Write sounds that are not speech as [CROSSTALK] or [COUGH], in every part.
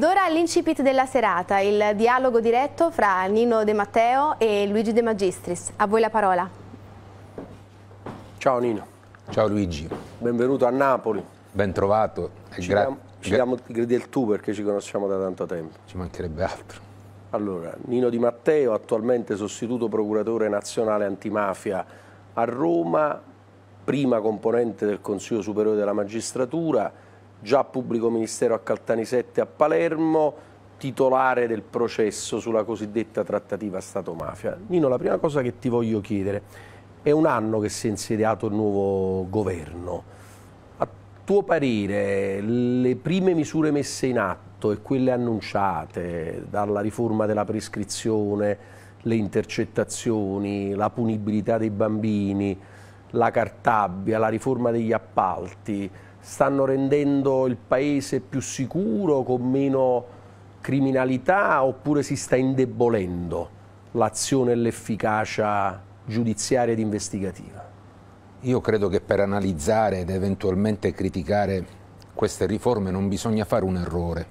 Ed ora l'incipit della serata, il dialogo diretto fra Nino De Matteo e Luigi De Magistris. A voi la parola. Ciao Nino. Ciao Luigi. Benvenuto a Napoli. Ben trovato. Ci, gra- diamo, ci diamo del tu perché ci conosciamo da tanto tempo. Ci mancherebbe altro. Allora, Nino Di Matteo, attualmente sostituto procuratore nazionale antimafia a Roma, prima componente del Consiglio Superiore della Magistratura, già pubblico ministero a Caltanisette a Palermo, titolare del processo sulla cosiddetta trattativa Stato-mafia. Nino, la prima cosa che ti voglio chiedere, è un anno che si è insediato il nuovo governo. A tuo parere, le prime misure messe in atto e quelle annunciate dalla riforma della prescrizione, le intercettazioni, la punibilità dei bambini, la cartabbia, la riforma degli appalti, stanno rendendo il paese più sicuro, con meno criminalità, oppure si sta indebolendo l'azione e l'efficacia giudiziaria ed investigativa? Io credo che per analizzare ed eventualmente criticare queste riforme non bisogna fare un errore,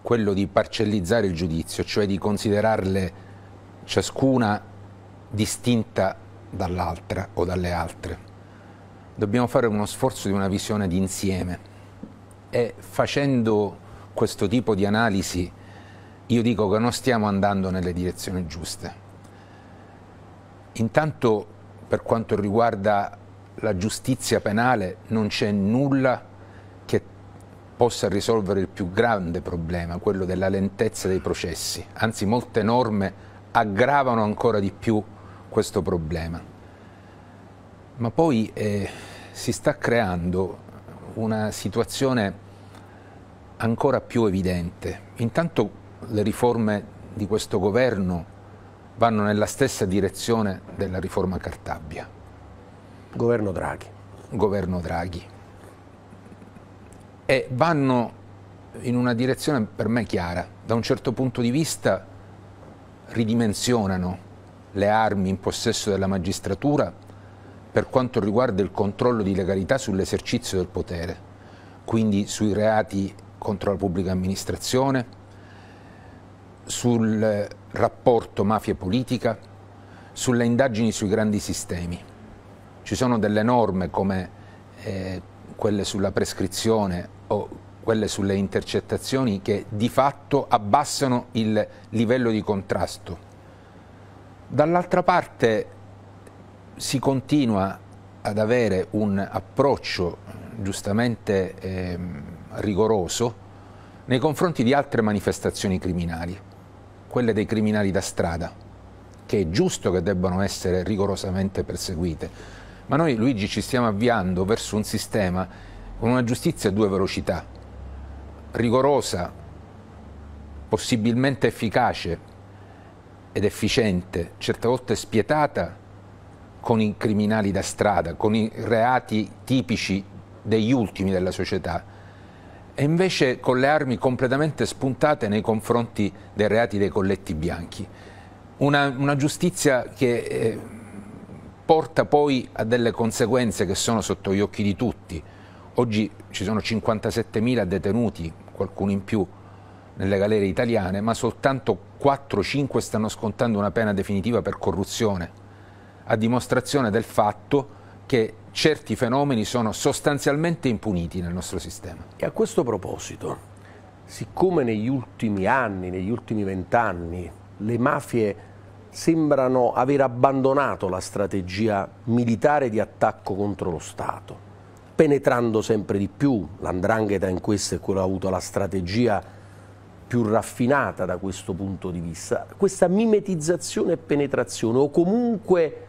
quello di parcellizzare il giudizio, cioè di considerarle ciascuna distinta dall'altra o dalle altre dobbiamo fare uno sforzo di una visione d'insieme e facendo questo tipo di analisi io dico che non stiamo andando nelle direzioni giuste. Intanto per quanto riguarda la giustizia penale non c'è nulla che possa risolvere il più grande problema, quello della lentezza dei processi, anzi molte norme aggravano ancora di più questo problema ma poi eh, si sta creando una situazione ancora più evidente. Intanto le riforme di questo governo vanno nella stessa direzione della riforma Cartabia. Governo Draghi. Governo Draghi. E vanno in una direzione per me chiara. Da un certo punto di vista ridimensionano le armi in possesso della magistratura per quanto riguarda il controllo di legalità sull'esercizio del potere, quindi sui reati contro la pubblica amministrazione, sul rapporto mafia-politica, sulle indagini sui grandi sistemi. Ci sono delle norme come eh, quelle sulla prescrizione o quelle sulle intercettazioni che di fatto abbassano il livello di contrasto. Dall'altra parte si continua ad avere un approccio eh, giustamente eh, rigoroso nei confronti di altre manifestazioni criminali, quelle dei criminali da strada, che è giusto che debbano essere rigorosamente perseguite. Ma noi, Luigi, ci stiamo avviando verso un sistema con una giustizia a due velocità, rigorosa, possibilmente efficace ed efficiente, certe volte spietata con i criminali da strada, con i reati tipici degli ultimi della società e invece con le armi completamente spuntate nei confronti dei reati dei colletti bianchi. Una, una giustizia che eh, porta poi a delle conseguenze che sono sotto gli occhi di tutti. Oggi ci sono 57.000 detenuti, qualcuno in più, nelle galere italiane, ma soltanto 4-5 stanno scontando una pena definitiva per corruzione a dimostrazione del fatto che certi fenomeni sono sostanzialmente impuniti nel nostro sistema. E a questo proposito, siccome negli ultimi anni, negli ultimi vent'anni, le mafie sembrano aver abbandonato la strategia militare di attacco contro lo Stato, penetrando sempre di più, l'andrangheta in questo è quello che ha avuto la strategia più raffinata da questo punto di vista, questa mimetizzazione e penetrazione o comunque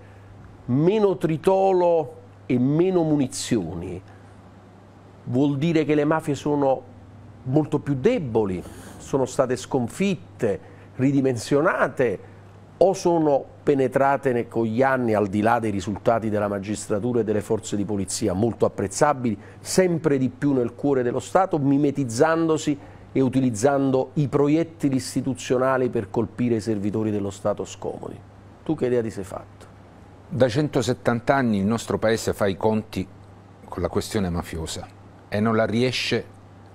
meno tritolo e meno munizioni vuol dire che le mafie sono molto più deboli, sono state sconfitte, ridimensionate o sono penetrate con gli anni al di là dei risultati della magistratura e delle forze di polizia molto apprezzabili, sempre di più nel cuore dello Stato, mimetizzandosi e utilizzando i proiettili istituzionali per colpire i servitori dello Stato scomodi. Tu che idea ti sei fatta? Da 170 anni il nostro paese fa i conti con la questione mafiosa e non la riesce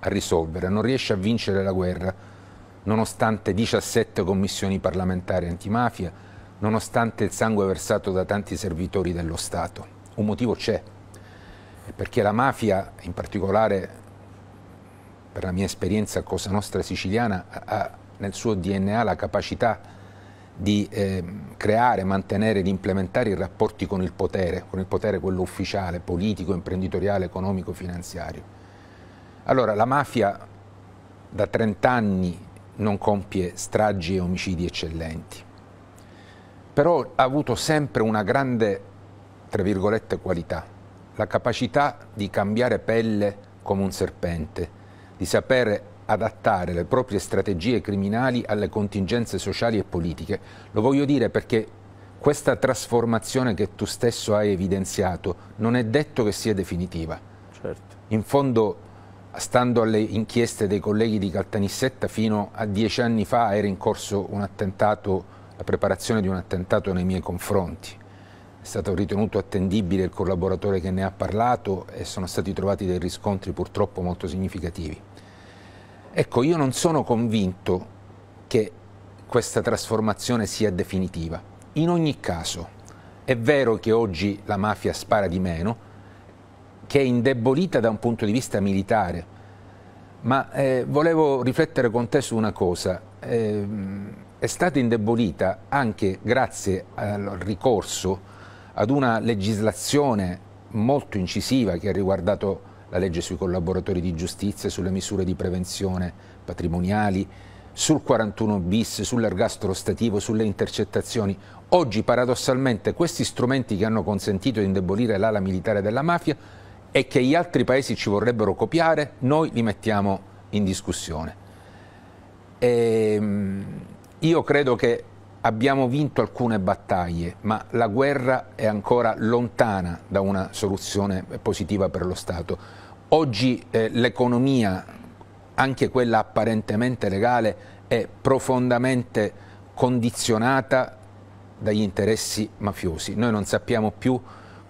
a risolvere, non riesce a vincere la guerra, nonostante 17 commissioni parlamentari antimafia, nonostante il sangue versato da tanti servitori dello Stato. Un motivo c'è, perché la mafia, in particolare per la mia esperienza a Cosa Nostra Siciliana, ha nel suo DNA la capacità di di eh, creare, mantenere di implementare i rapporti con il potere, con il potere quello ufficiale, politico, imprenditoriale, economico, finanziario. Allora la mafia da 30 anni non compie stragi e omicidi eccellenti, però ha avuto sempre una grande, tra virgolette, qualità, la capacità di cambiare pelle come un serpente, di sapere adattare le proprie strategie criminali alle contingenze sociali e politiche. Lo voglio dire perché questa trasformazione che tu stesso hai evidenziato non è detto che sia definitiva. Certo. In fondo, stando alle inchieste dei colleghi di Caltanissetta, fino a dieci anni fa era in corso un attentato, la preparazione di un attentato nei miei confronti. È stato ritenuto attendibile il collaboratore che ne ha parlato e sono stati trovati dei riscontri purtroppo molto significativi. Ecco, io non sono convinto che questa trasformazione sia definitiva. In ogni caso, è vero che oggi la mafia spara di meno, che è indebolita da un punto di vista militare, ma eh, volevo riflettere con te su una cosa. Eh, è stata indebolita anche grazie al ricorso ad una legislazione molto incisiva che ha riguardato la legge sui collaboratori di giustizia, sulle misure di prevenzione patrimoniali, sul 41 bis, sull'ergastolo stativo, sulle intercettazioni. Oggi paradossalmente questi strumenti che hanno consentito di indebolire l'ala militare della mafia e che gli altri paesi ci vorrebbero copiare, noi li mettiamo in discussione. E, ehm, io credo che abbiamo vinto alcune battaglie, ma la guerra è ancora lontana da una soluzione positiva per lo Stato. Oggi eh, l'economia, anche quella apparentemente legale, è profondamente condizionata dagli interessi mafiosi. Noi non sappiamo più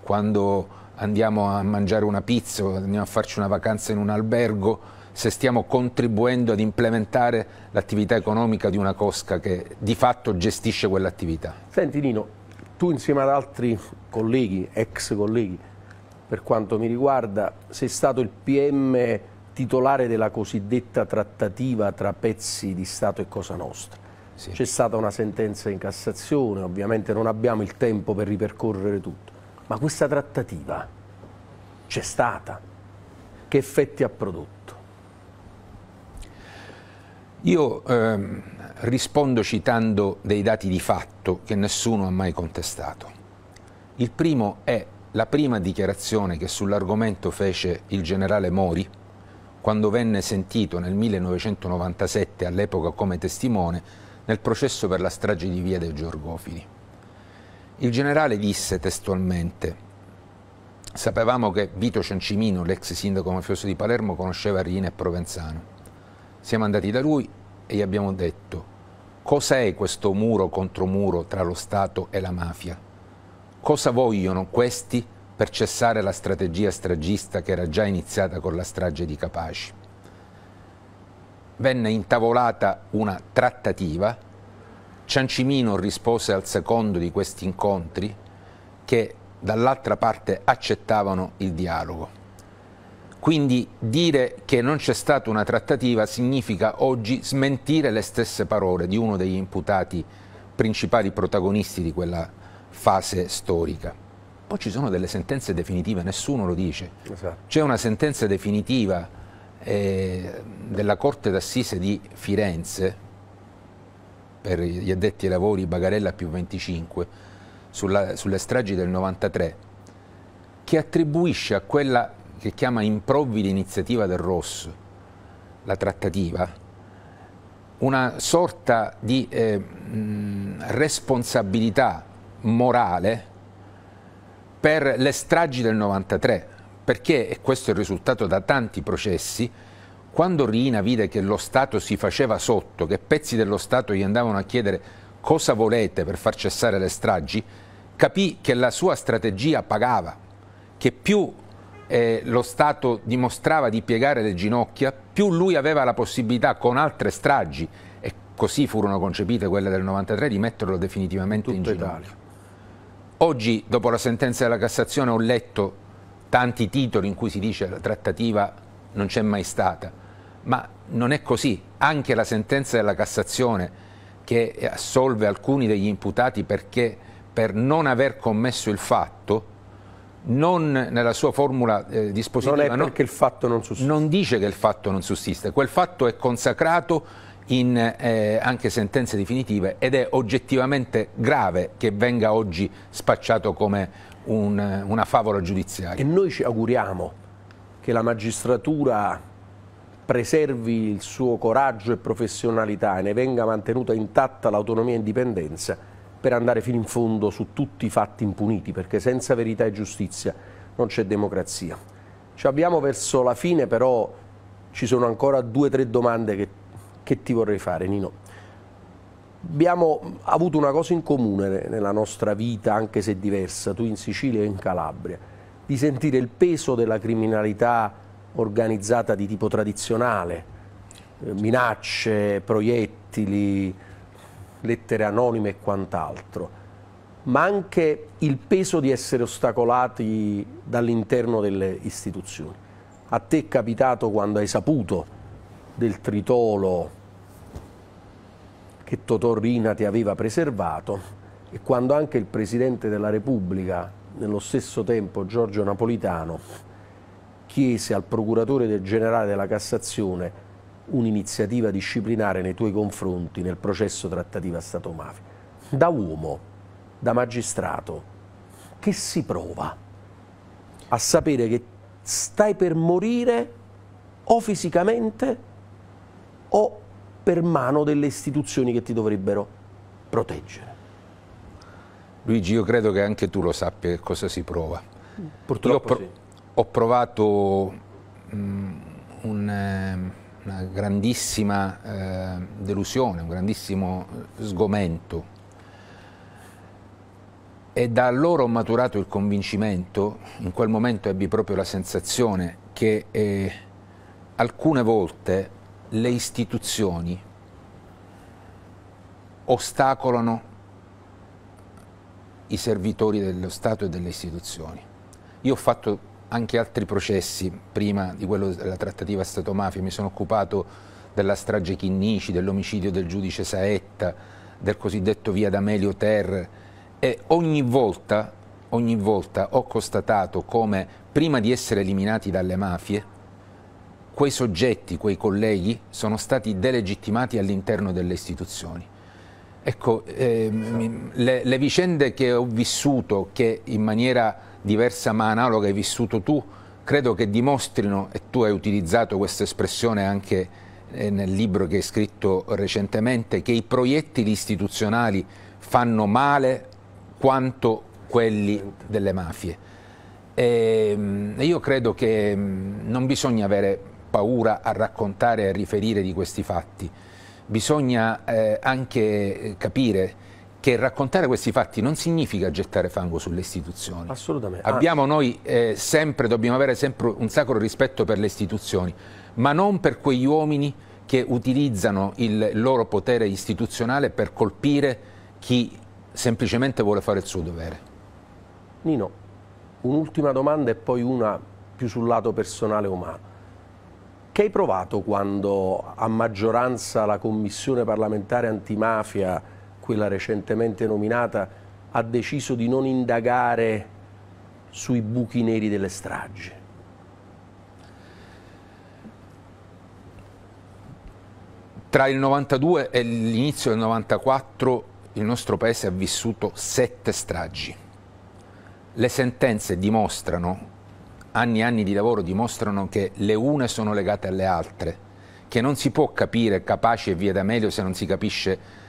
quando andiamo a mangiare una pizza o andiamo a farci una vacanza in un albergo se stiamo contribuendo ad implementare l'attività economica di una cosca che di fatto gestisce quell'attività. Senti Nino, tu insieme ad altri colleghi, ex colleghi, per quanto mi riguarda, sei stato il PM titolare della cosiddetta trattativa tra pezzi di Stato e Cosa Nostra. Sì. C'è stata una sentenza in Cassazione, ovviamente non abbiamo il tempo per ripercorrere tutto, ma questa trattativa c'è stata, che effetti ha prodotto? Io ehm, rispondo citando dei dati di fatto che nessuno ha mai contestato. Il primo è la prima dichiarazione che sull'argomento fece il generale Mori, quando venne sentito nel 1997 all'epoca come testimone nel processo per la strage di Via dei Giorgofili. Il generale disse testualmente Sapevamo che Vito Ciancimino, l'ex sindaco mafioso di Palermo, conosceva Rina e Provenzano. Siamo andati da lui e gli abbiamo detto Cos'è questo muro contro muro tra lo Stato e la mafia? Cosa vogliono questi per cessare la strategia stragista che era già iniziata con la strage di Capaci? Venne intavolata una trattativa, Ciancimino rispose al secondo di questi incontri che dall'altra parte accettavano il dialogo. Quindi dire che non c'è stata una trattativa significa oggi smentire le stesse parole di uno degli imputati principali protagonisti di quella trattativa fase storica. Poi ci sono delle sentenze definitive, nessuno lo dice. Esatto. C'è una sentenza definitiva eh, della Corte d'Assise di Firenze, per gli addetti ai lavori Bagarella più 25, sulla, sulle stragi del 93, che attribuisce a quella che chiama improvvida iniziativa del Ross, la trattativa, una sorta di eh, mh, responsabilità morale per le stragi del 93, perché, e questo è il risultato da tanti processi, quando Rina vide che lo Stato si faceva sotto, che pezzi dello Stato gli andavano a chiedere cosa volete per far cessare le stragi, capì che la sua strategia pagava, che più eh, lo Stato dimostrava di piegare le ginocchia, più lui aveva la possibilità con altre stragi, e così furono concepite quelle del 93, di metterlo definitivamente Tutto in ginocchio. Italia. Oggi, dopo la sentenza della Cassazione, ho letto tanti titoli in cui si dice che la trattativa non c'è mai stata, ma non è così. Anche la sentenza della Cassazione che assolve alcuni degli imputati perché per non aver commesso il fatto, non nella sua formula eh, dispositiva, non, non, non dice che il fatto non sussiste, quel fatto è consacrato in eh, anche sentenze definitive ed è oggettivamente grave che venga oggi spacciato come un, una favola giudiziaria. E noi ci auguriamo che la magistratura preservi il suo coraggio e professionalità e ne venga mantenuta intatta l'autonomia e indipendenza per andare fino in fondo su tutti i fatti impuniti, perché senza verità e giustizia non c'è democrazia. Ci abbiamo verso la fine, però ci sono ancora due o tre domande che che ti vorrei fare Nino? Abbiamo avuto una cosa in comune nella nostra vita, anche se diversa, tu in Sicilia e in Calabria, di sentire il peso della criminalità organizzata di tipo tradizionale, eh, minacce, proiettili, lettere anonime e quant'altro, ma anche il peso di essere ostacolati dall'interno delle istituzioni. A te è capitato quando hai saputo del tritolo che Totò ti aveva preservato e quando anche il Presidente della Repubblica, nello stesso tempo Giorgio Napolitano, chiese al Procuratore del Generale della Cassazione un'iniziativa disciplinare nei tuoi confronti nel processo trattativa Stato-mafia. Da uomo, da magistrato, che si prova a sapere che stai per morire o fisicamente o per mano delle istituzioni che ti dovrebbero proteggere. Luigi, io credo che anche tu lo sappia che cosa si prova. Mm. Purtroppo io ho, pro sì. ho provato mh, mm, un, eh, una grandissima eh, delusione, un grandissimo sgomento e da allora ho maturato il convincimento, in quel momento ebbi proprio la sensazione che eh, alcune volte le istituzioni ostacolano i servitori dello Stato e delle istituzioni. Io ho fatto anche altri processi prima di quello della trattativa Stato-mafia, mi sono occupato della strage Chinnici, dell'omicidio del giudice Saetta, del cosiddetto via D'Amelio Terre e ogni volta, ogni volta ho constatato come prima di essere eliminati dalle mafie quei soggetti, quei colleghi sono stati delegittimati all'interno delle istituzioni. Ecco, ehm, le, le, vicende che ho vissuto, che in maniera diversa ma analoga hai vissuto tu, credo che dimostrino, e tu hai utilizzato questa espressione anche eh, nel libro che hai scritto recentemente, che i proiettili istituzionali fanno male quanto quelli delle mafie. Ehm, e, io credo che ehm, non bisogna avere paura a raccontare e a riferire di questi fatti. Bisogna eh, anche eh, capire che raccontare questi fatti non significa gettare fango sulle istituzioni. Assolutamente. Abbiamo noi eh, sempre, dobbiamo avere sempre un sacro rispetto per le istituzioni, ma non per quegli uomini che utilizzano il loro potere istituzionale per colpire chi semplicemente vuole fare il suo dovere. Nino, un'ultima domanda e poi una più sul lato personale umano. Che hai provato quando a maggioranza la commissione parlamentare antimafia, quella recentemente nominata, ha deciso di non indagare sui buchi neri delle stragi? Tra il 92 e l'inizio del 94 il nostro paese ha vissuto sette stragi. Le sentenze dimostrano anni e anni di lavoro dimostrano che le une sono legate alle altre, che non si può capire capace e via da meglio se non si capisce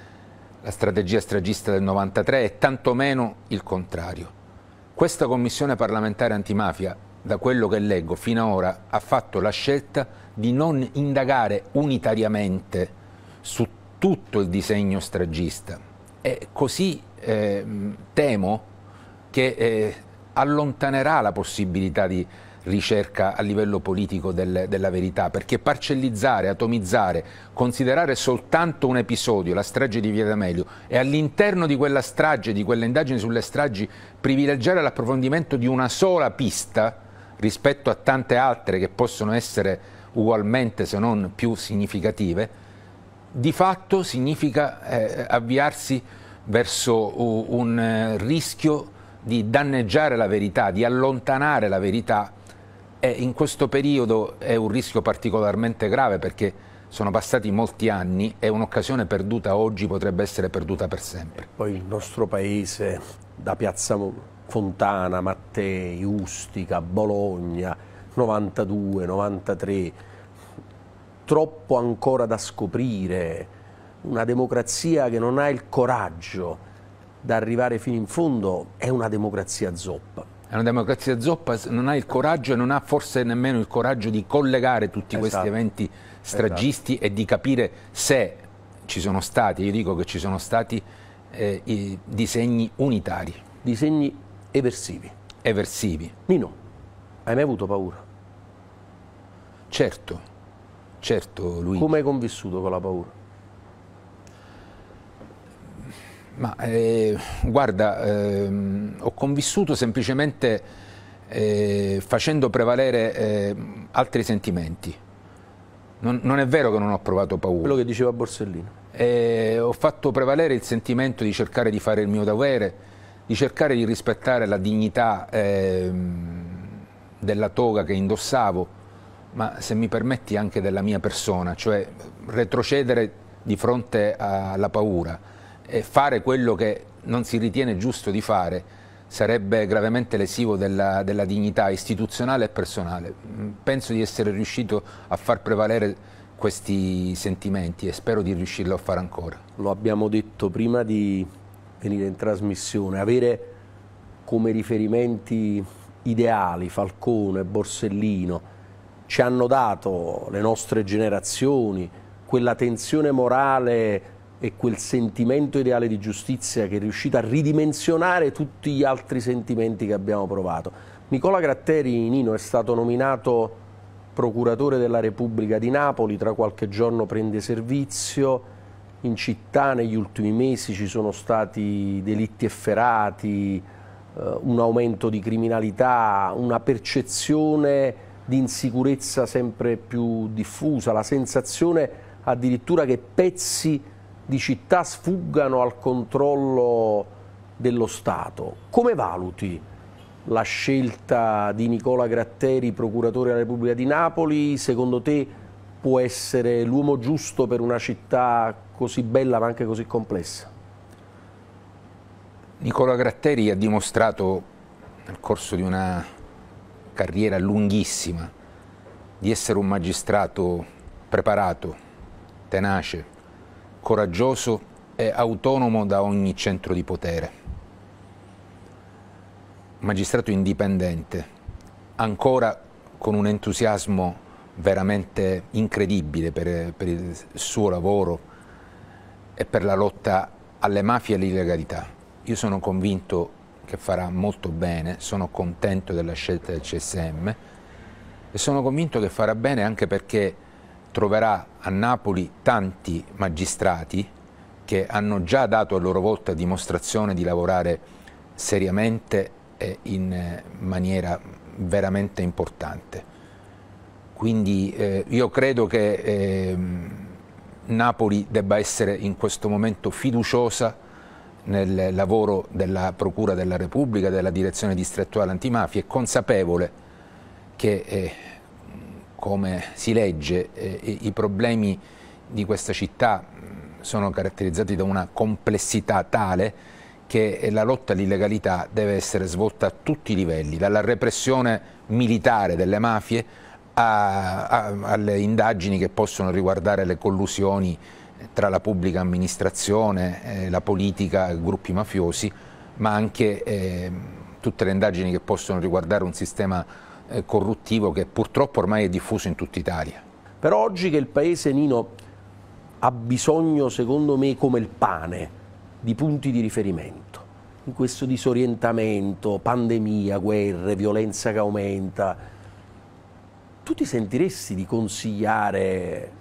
la strategia stragista del 93 e tantomeno il contrario. Questa commissione parlamentare antimafia, da quello che leggo fino ad ora, ha fatto la scelta di non indagare unitariamente su tutto il disegno stragista e così eh, temo che eh, allontanerà la possibilità di ricerca a livello politico del, della verità, perché parcellizzare, atomizzare, considerare soltanto un episodio, la strage di Via D'Amelio, e all'interno di quella strage, di quelle indagini sulle stragi, privilegiare l'approfondimento di una sola pista rispetto a tante altre che possono essere ugualmente se non più significative, di fatto significa eh, avviarsi verso un eh, rischio di danneggiare la verità, di allontanare la verità, in questo periodo è un rischio particolarmente grave perché sono passati molti anni e un'occasione perduta oggi potrebbe essere perduta per sempre. poi il nostro paese, da Piazza Fontana, Mattei, Ustica, Bologna, 92, 93, troppo ancora da scoprire, una democrazia che non ha il coraggio da arrivare fino in fondo è una democrazia zoppa. È una democrazia zoppa, non ha il coraggio e non ha forse nemmeno il coraggio di collegare tutti esatto. questi eventi esatto. stragisti esatto. e di capire se ci sono stati, io dico che ci sono stati eh, i disegni unitari. Disegni eversivi. Eversivi. Nino, hai mai avuto paura? Certo, certo Luigi. Come hai convissuto con la paura? Ma eh, guarda, ehm, ho convissuto semplicemente eh, facendo prevalere eh, altri sentimenti. Non, non, è vero che non ho provato paura. Quello che diceva Borsellino. Eh, ho fatto prevalere il sentimento di cercare di fare il mio dovere, di cercare di rispettare la dignità ehm, della toga che indossavo, ma se mi permetti anche della mia persona, cioè retrocedere di fronte alla paura e fare quello che non si ritiene giusto di fare sarebbe gravemente lesivo della, della dignità istituzionale e personale. Mm, penso di essere riuscito a far prevalere questi sentimenti e spero di riuscirlo a fare ancora. Lo abbiamo detto prima di venire in trasmissione, avere come riferimenti ideali Falcone, Borsellino, ci hanno dato le nostre generazioni quella tensione morale e quel sentimento ideale di giustizia che è riuscito a ridimensionare tutti gli altri sentimenti che abbiamo provato. Nicola Gratteri Nino è stato nominato procuratore della Repubblica di Napoli, tra qualche giorno prende servizio. In città negli ultimi mesi ci sono stati delitti efferati, eh, un aumento di criminalità, una percezione di insicurezza sempre più diffusa, la sensazione addirittura che pezzi di città sfuggano al controllo dello Stato. Come valuti la scelta di Nicola Gratteri, procuratore della Repubblica di Napoli? Secondo te può essere l'uomo giusto per una città così bella ma anche così complessa? Nicola Gratteri ha dimostrato nel corso di una carriera lunghissima di essere un magistrato preparato, tenace, coraggioso e autonomo da ogni centro di potere. Magistrato indipendente, ancora con un entusiasmo veramente incredibile per, per il suo lavoro e per la lotta alle mafie e all'illegalità. Io sono convinto che farà molto bene, sono contento della scelta del CSM e sono convinto che farà bene anche perché troverà a Napoli tanti magistrati che hanno già dato a loro volta dimostrazione di lavorare seriamente e in eh, maniera veramente importante. Quindi eh, io credo che eh, Napoli debba essere in questo momento fiduciosa nel lavoro della Procura della Repubblica, della Direzione Distrettuale Antimafia e consapevole che eh, come si legge, eh, i problemi di questa città mm, sono caratterizzati da una complessità tale che la lotta all'illegalità deve essere svolta a tutti i livelli, dalla repressione militare delle mafie a, a, alle indagini che possono riguardare le collusioni eh, tra la pubblica amministrazione, eh, la politica e gruppi mafiosi, ma anche eh, tutte le indagini che possono riguardare un sistema eh, corruttivo che purtroppo ormai è diffuso in tutta Italia. Però oggi che il paese, Nino, ha bisogno, secondo me, come il pane, di punti di riferimento. In questo disorientamento, pandemia, guerre, violenza che aumenta, tu ti sentiresti di consigliare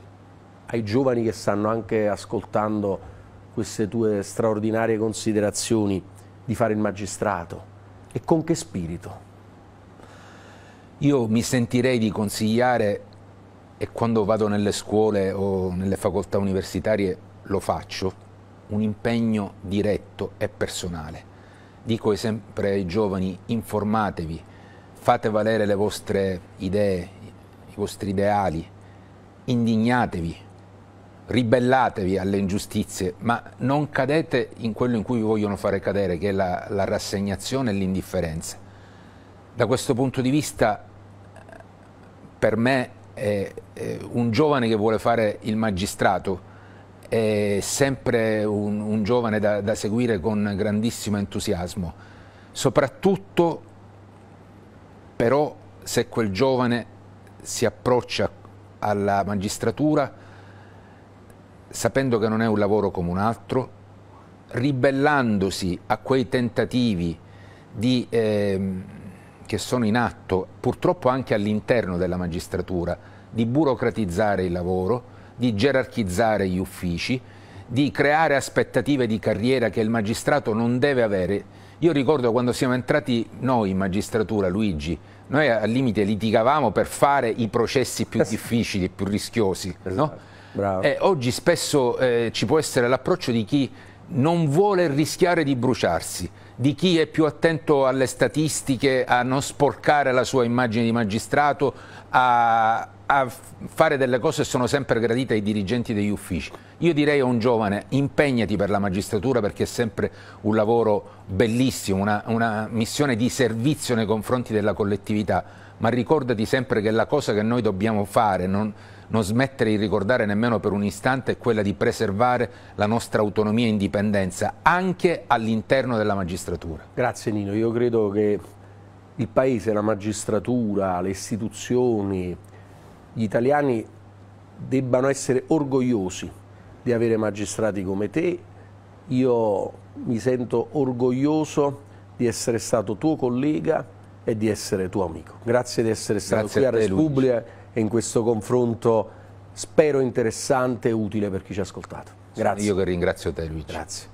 ai giovani che stanno anche ascoltando queste tue straordinarie considerazioni di fare il magistrato? E con che spirito? Io mi sentirei di consigliare, e quando vado nelle scuole o nelle facoltà universitarie lo faccio, un impegno diretto e personale. Dico sempre ai giovani, informatevi, fate valere le vostre idee, i vostri ideali, indignatevi, ribellatevi alle ingiustizie, ma non cadete in quello in cui vi vogliono fare cadere, che è la, la rassegnazione e l'indifferenza da questo punto di vista per me eh, eh, un giovane che vuole fare il magistrato è sempre un, un giovane da, da, seguire con grandissimo entusiasmo, soprattutto però se quel giovane si approccia alla magistratura sapendo che non è un lavoro come un altro, ribellandosi a quei tentativi di... Eh, che sono in atto, purtroppo anche all'interno della magistratura, di burocratizzare il lavoro, di gerarchizzare gli uffici, di creare aspettative di carriera che il magistrato non deve avere. Io ricordo quando siamo entrati noi in magistratura, Luigi, noi al limite litigavamo per fare i processi più [LAUGHS] difficili più rischiosi. No? Esatto, eh, oggi spesso eh, ci può essere l'approccio di chi non vuole rischiare di bruciarsi di chi è più attento alle statistiche, a non sporcare la sua immagine di magistrato, a, a fare delle cose che sono sempre gradite ai dirigenti degli uffici. Io direi a un giovane impegnati per la magistratura perché è sempre un lavoro bellissimo, una, una missione di servizio nei confronti della collettività ma ricordati sempre che la cosa che noi dobbiamo fare, non, non smettere di ricordare nemmeno per un istante, è quella di preservare la nostra autonomia e indipendenza anche all'interno della magistratura. Grazie Nino, io credo che il Paese, la magistratura, le istituzioni, gli italiani debbano essere orgogliosi di avere magistrati come te. Io mi sento orgoglioso di essere stato tuo collega e di essere tuo amico. Grazie di essere stato Grazie qui a, te, a Respublia e in questo confronto spero interessante e utile per chi ci ha ascoltato. Grazie. Sono io che ringrazio te Luigi. Grazie.